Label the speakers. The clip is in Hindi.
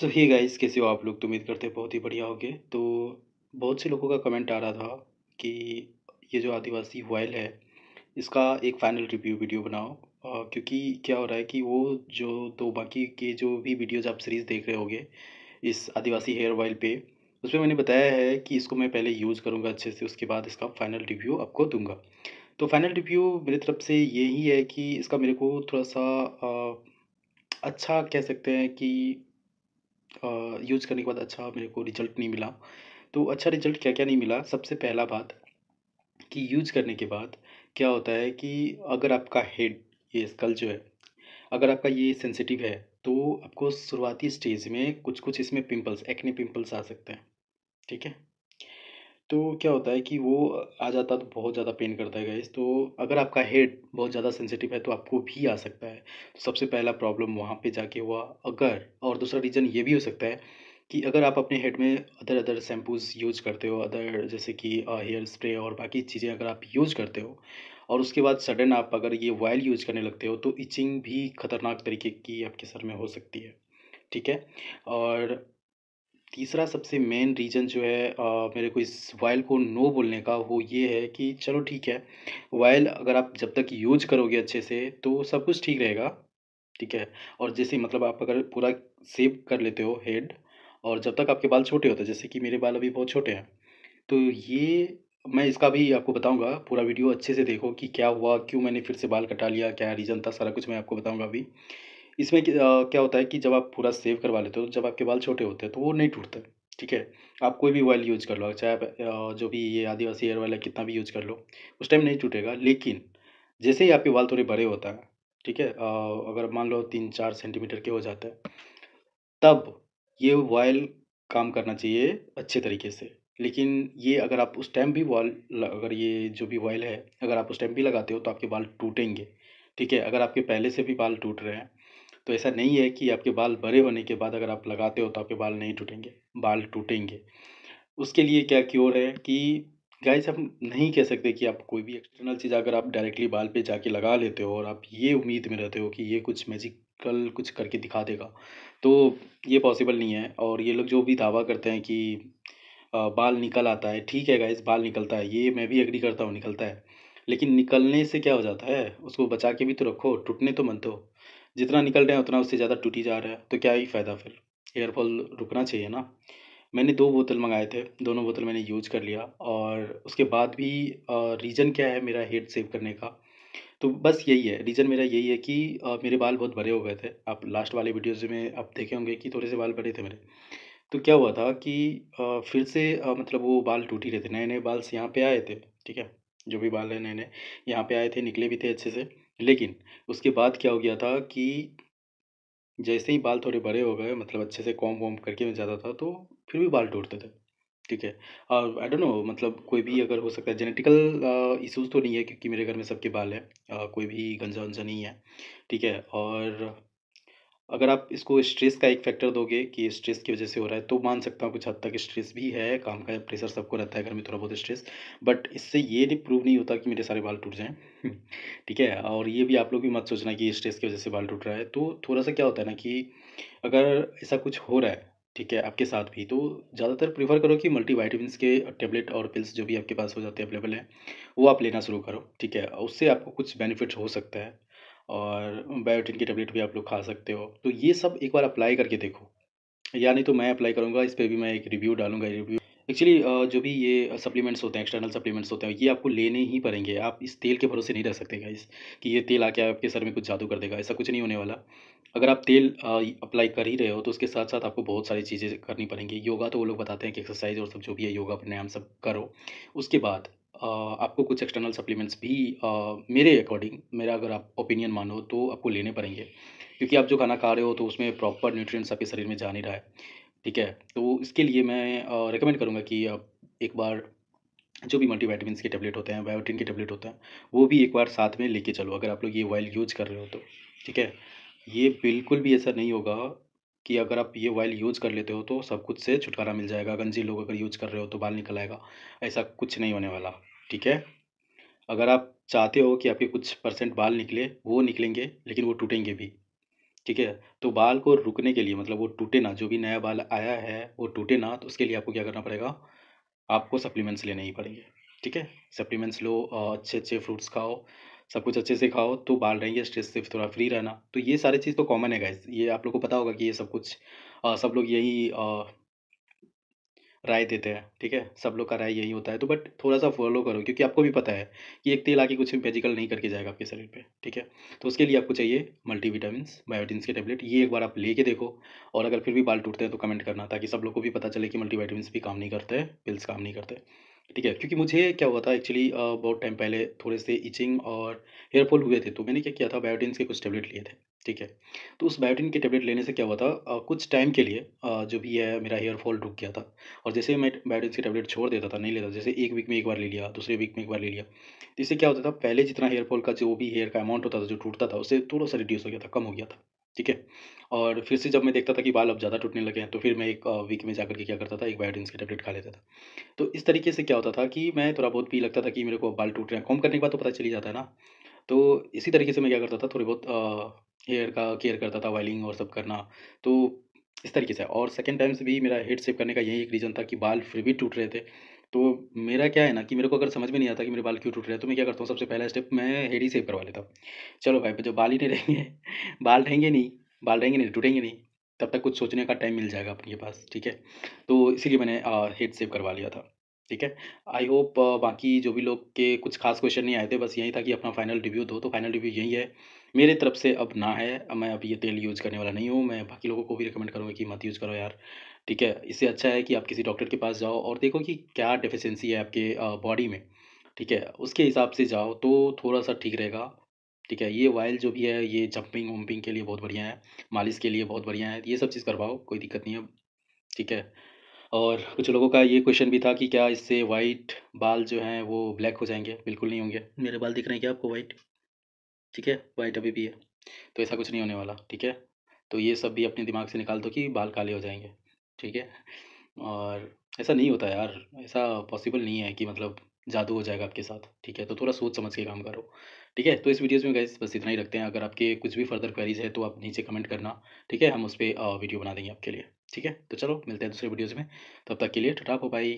Speaker 1: सभी गाइस कैसे हो आप लोग तो उम्मीद करते बहुत ही बढ़िया होगे तो बहुत से लोगों का कमेंट आ रहा था कि ये जो आदिवासी वॉयल है इसका एक फाइनल रिव्यू वीडियो बनाओ क्योंकि क्या हो रहा है कि वो जो तो बाकी के जो भी वीडियोज आप सीरीज़ देख रहे होगे इस आदिवासी हेयर ऑयल पे उसमें मैंने बताया है कि इसको मैं पहले यूज़ करूँगा अच्छे से उसके बाद इसका फाइनल रिव्यू आपको दूँगा तो फाइनल रिव्यू मेरी तरफ से ये है कि इसका मेरे को थोड़ा सा आ, अच्छा कह सकते हैं कि यूज़ करने के बाद अच्छा मेरे को रिजल्ट नहीं मिला तो अच्छा रिजल्ट क्या क्या नहीं मिला सबसे पहला बात कि यूज करने के बाद क्या होता है कि अगर आपका हेड ये स्कल जो है अगर आपका ये सेंसिटिव है तो आपको शुरुआती स्टेज में कुछ कुछ इसमें पिंपल्स एक्ने पिंपल्स आ सकते हैं ठीक है तो क्या होता है कि वो आ जाता तो बहुत ज़्यादा पेन करता है गाइस तो अगर आपका हेड बहुत ज़्यादा सेंसिटिव है तो आपको भी आ सकता है तो सबसे पहला प्रॉब्लम वहाँ पे जाके हुआ अगर और दूसरा रीज़न ये भी हो सकता है कि अगर आप अपने हेड में अदर अदर शैम्पूज़ यूज करते हो अदर जैसे कि हेयर स्प्रे और बाकी चीज़ें अगर आप यूज़ करते हो और उसके बाद सडन आप अगर ये ऑयल यूज करने लगते हो तो इचिंग भी खतरनाक तरीके की आपके सर में हो सकती है ठीक है और तीसरा सबसे मेन रीज़न जो है आ, मेरे को इस वायल को नो बोलने का वो ये है कि चलो ठीक है वायल अगर आप जब तक यूज करोगे अच्छे से तो सब कुछ ठीक रहेगा ठीक है और जैसे मतलब आप अगर पूरा सेव कर लेते हो हेड और जब तक आपके बाल छोटे होते हैं जैसे कि मेरे बाल अभी बहुत छोटे हैं तो ये मैं इसका भी आपको बताऊंगा पूरा वीडियो अच्छे से देखो कि क्या हुआ क्यों मैंने फिर से बाल कटा लिया क्या रीज़न था सारा कुछ मैं आपको बताऊंगा अभी इसमें क्या होता है कि जब आप पूरा सेव करवा लेते हो जब आपके बाल छोटे होते हैं तो वो नहीं टूटते ठीक है आप कोई भी ऑयल यूज़ कर लो चाहे आप जो भी ये आदिवासी हेयर ऑयल है कितना भी यूज़ कर लो उस टाइम नहीं टूटेगा लेकिन जैसे ही आपके बाल थोड़े बड़े होता है ठीक है अगर मान लो तीन चार सेंटीमीटर के हो जाता है तब ये वॉयल काम करना चाहिए अच्छे तरीके से लेकिन ये अगर आप उस टाइम भी वॉल अगर ये जो भी वॉयल है अगर आप उस टाइम भी लगाते हो तो आपके बाल टूटेंगे ठीक है अगर आपके पहले से भी बाल टूट रहे हैं तो ऐसा नहीं है कि आपके बाल बड़े होने के बाद अगर आप लगाते हो तो आपके बाल नहीं टूटेंगे बाल टूटेंगे उसके लिए क्या क्योर है कि गाइस हम नहीं कह सकते कि आप कोई भी एक्सटर्नल चीज़ अगर आप डायरेक्टली बाल पे जाके लगा लेते हो और आप ये उम्मीद में रहते हो कि ये कुछ मैजिकल कुछ करके दिखा देगा तो ये पॉसिबल नहीं है और ये लोग जो भी दावा करते हैं कि बाल निकल आता है ठीक है गाइस बाल निकलता है ये मैं भी एग्री करता हूँ निकलता है लेकिन निकलने से क्या हो जाता है उसको बचा के भी तो रखो टूटने तो मन तो जितना निकल रहे हैं उतना उससे ज़्यादा टूटी जा रहा है तो क्या ही फ़ायदा फिर एयरफॉल रुकना चाहिए ना मैंने दो बोतल मंगाए थे दोनों बोतल मैंने यूज कर लिया और उसके बाद भी रीज़न क्या है मेरा हेड सेव करने का तो बस यही है रीज़न मेरा यही है कि मेरे बाल बहुत बड़े हो गए थे आप लास्ट वाले वीडियोज़ में आप देखे होंगे कि थोड़े से बाल बड़े थे मेरे तो क्या हुआ था कि फिर से मतलब वो बाल टूट ही रहे थे नए नए बाल यहाँ पे आए थे ठीक है जो भी बाल है नए नए यहाँ पे आए थे निकले भी थे अच्छे से लेकिन उसके बाद क्या हो गया था कि जैसे ही बाल थोड़े बड़े हो गए मतलब अच्छे से कॉम वॉम करके मैं जाता था तो फिर भी बाल टूटते थे ठीक है और आई डोंट नो मतलब कोई भी अगर हो सकता है जेनेटिकल इशूज़ तो नहीं है क्योंकि मेरे घर में सबके बाल है आ, कोई भी गंजा वंजा नहीं है ठीक है और अगर आप इसको स्ट्रेस का एक फैक्टर दोगे कि स्ट्रेस की वजह से हो रहा है तो मान सकता हूँ कुछ हद तक स्ट्रेस भी है काम का प्रेशर सबको रहता है घर में थोड़ा बहुत स्ट्रेस बट इससे ये नहीं प्रूव नहीं होता कि मेरे सारे बाल टूट जाएं ठीक है और ये भी आप लोग भी मत सोचना कि स्ट्रेस की वजह से बाल टूट रहा है तो थोड़ा सा क्या होता है ना कि अगर ऐसा कुछ हो रहा है ठीक है आपके साथ भी तो ज़्यादातर प्रीफर करो कि मल्टीवाइटामिन के टेबलेट और पिल्स जो भी आपके पास हो जाते हैं अवेलेबल हैं वो आप लेना शुरू करो ठीक है उससे आपको कुछ बेनिफिट हो सकता है और बायोटिन की टेबलेट भी आप लोग खा सकते हो तो ये सब एक बार अप्लाई करके देखो या नहीं तो मैं अप्लाई करूँगा इस पर भी मैं एक रिव्यू डालूंगा रिव्यू एक्चुअली जो भी ये सप्लीमेंट्स होते हैं एक्सटर्नल सप्लीमेंट्स होते हैं ये आपको लेने ही पड़ेंगे आप इस तेल के भरोसे नहीं रह सकते गाइस कि ये तेल आके आपके सर में कुछ जादू कर देगा ऐसा कुछ नहीं होने वाला अगर आप तेल अप्लाई कर ही रहे हो तो उसके साथ साथ आपको बहुत सारी चीज़ें करनी पड़ेंगी योगा तो वो लोग बताते हैं कि एक्सरसाइज और सब जो भी है योगा प्राणायाम सब करो उसके बाद आपको कुछ एक्सटर्नल सप्लीमेंट्स भी मेरे अकॉर्डिंग मेरा अगर आप ओपिनियन मानो तो आपको लेने पड़ेंगे क्योंकि आप जो खाना खा रहे हो तो उसमें प्रॉपर न्यूट्रिएंट्स आपके शरीर में जा नहीं रहा है ठीक है तो इसके लिए मैं रिकमेंड करूँगा कि आप एक बार जो भी मल्टीवाइटामस के टैबलेट होते हैं बायोटिन के टैबलेट होते हैं वो भी एक बार साथ में लेके चलो अगर आप लोग ये ऑयल यूज कर रहे हो तो ठीक है ये बिल्कुल भी ऐसा नहीं होगा कि अगर आप ये ऑयल यूज़ कर लेते हो तो सब कुछ से छुटकारा मिल जाएगा गंजी लोग अगर यूज़ कर रहे हो तो बाल निकल आएगा ऐसा कुछ नहीं होने वाला ठीक है अगर आप चाहते हो कि आपके कुछ परसेंट बाल निकले वो निकलेंगे लेकिन वो टूटेंगे भी ठीक है तो बाल को रुकने के लिए मतलब वो टूटे ना जो भी नया बाल आया है वो टूटे ना तो उसके लिए आपको क्या करना पड़ेगा आपको सप्लीमेंट्स लेने ही पड़ेंगे ठीक है सप्लीमेंट्स लो अच्छे अच्छे फ्रूट्स खाओ सब कुछ अच्छे से खाओ तो बाल रहेंगे स्ट्रेस से थोड़ा फ्री रहना तो ये सारी चीज़ तो कॉमन है गाइज ये आप लोग को पता होगा कि ये सब कुछ आ, सब लोग यही राय देते हैं ठीक है सब लोग का राय यही होता है तो बट थोड़ा सा फॉलो करो क्योंकि आपको भी पता है कि एक तेल आके कुछ मेजिकल नहीं करके जाएगा आपके शरीर पे ठीक है तो उसके लिए आपको चाहिए मल्टीविटामिन बायोटिन के टेबलेट ये एक बार आप लेके देखो और अगर फिर भी बाल टूटते हैं तो कमेंट करना ताकि सब लोग को भी पता चले कि मल्टीविटामिन भी काम नहीं करते पिल्स काम नहीं करते ठीक है क्योंकि मुझे क्या हुआ था एक्चुअली बहुत टाइम पहले थोड़े से इचिंग और हेयर फॉल हुए थे तो मैंने क्या किया था बायोटिन के कुछ टैबलेट लिए थे ठीक है तो उस बायोटिन के टैबलेट लेने से क्या हुआ था आ, कुछ टाइम के लिए आ, जो भी है मेरा हेयर फॉल रुक गया था और जैसे मैं बायोटिन के टैबलेट छोड़ देता था नहीं लेता जैसे एक वीक में एक बार ले लिया दूसरे वीक में एक बार ले लिया तो इससे क्या होता था पहले जितना हेयर फॉल का जो भी हेयर का अमाउंट होता था जो टूटता था उससे थोड़ा सा रिड्यूस हो गया था कम हो गया था ठीक है और फिर से जब मैं देखता था कि बाल अब ज़्यादा टूटने लगे हैं तो फिर मैं एक वीक में जाकर के क्या करता था एक बायोडिन के टैबलेट खा लेता था तो इस तरीके से क्या होता था कि मैं थोड़ा बहुत भी लगता था कि मेरे को बाल टूट रहे हैं कॉम करने के बाद तो पता चली जाता है ना तो इसी तरीके से मैं क्या करता था थोड़ी बहुत हेयर का केयर करता था वाइलिंग और सब करना तो इस तरीके से और सेकेंड टाइम से भी मेरा हेड सेव करने का यही एक रीज़न था कि बाल फिर भी टूट रहे थे तो मेरा क्या है ना कि मेरे को अगर समझ में नहीं आता कि मेरे बाल क्यों टूट रहे हैं तो मैं क्या करता हूँ सबसे पहला स्टेप मैं हेड ही सेव करवा लेता हूँ चलो भाई जब बाल ही नहीं रहेंगे बाल रहेंगे नहीं बाल रहेंगे नहीं तो टूटेंगे नहीं तब तक कुछ सोचने का टाइम मिल जाएगा अपने पास ठीक है तो इसीलिए मैंने हेड सेव करवा लिया था ठीक है आई होप बाकी जो भी लोग के कुछ खास क्वेश्चन नहीं आए थे बस यही था कि अपना फाइनल रिव्यू दो तो फाइनल रिव्यू यही है मेरे तरफ से अब ना है मैं अब ये तेल यूज़ करने वाला नहीं हूँ मैं बाकी लोगों को भी रिकमेंड करूँगा कि मत यूज़ करो यार ठीक है इससे अच्छा है कि आप किसी डॉक्टर के पास जाओ और देखो कि क्या डिफिशेंसी है आपके बॉडी में ठीक है उसके हिसाब से जाओ तो थोड़ा सा ठीक रहेगा ठीक है ये वायल जो भी है ये जंपिंग वम्पिंग के लिए बहुत बढ़िया है मालिश के लिए बहुत बढ़िया है ये सब चीज़ करवाओ कोई दिक्कत नहीं है ठीक है और कुछ लोगों का ये क्वेश्चन भी था कि क्या इससे वाइट बाल जो हैं वो ब्लैक हो जाएंगे बिल्कुल नहीं होंगे मेरे बाल दिख रहे हैं क्या आपको वाइट ठीक है वाइट अभी भी है तो ऐसा कुछ नहीं होने वाला ठीक है तो ये सब भी अपने दिमाग से निकाल दो कि बाल काले हो जाएंगे ठीक है और ऐसा नहीं होता यार ऐसा पॉसिबल नहीं है कि मतलब जादू हो जाएगा आपके साथ ठीक है तो थोड़ा सोच समझ के काम करो ठीक है तो इस वीडियोज़ में गैस बस इतना ही रखते हैं अगर आपके कुछ भी फर्दर क्वेरीज है तो आप नीचे कमेंट करना ठीक है हम उस पर वीडियो बना देंगे आपके लिए ठीक है तो चलो मिलते हैं दूसरे वीडियोज़ में तब तक के लिए टटा हो बाई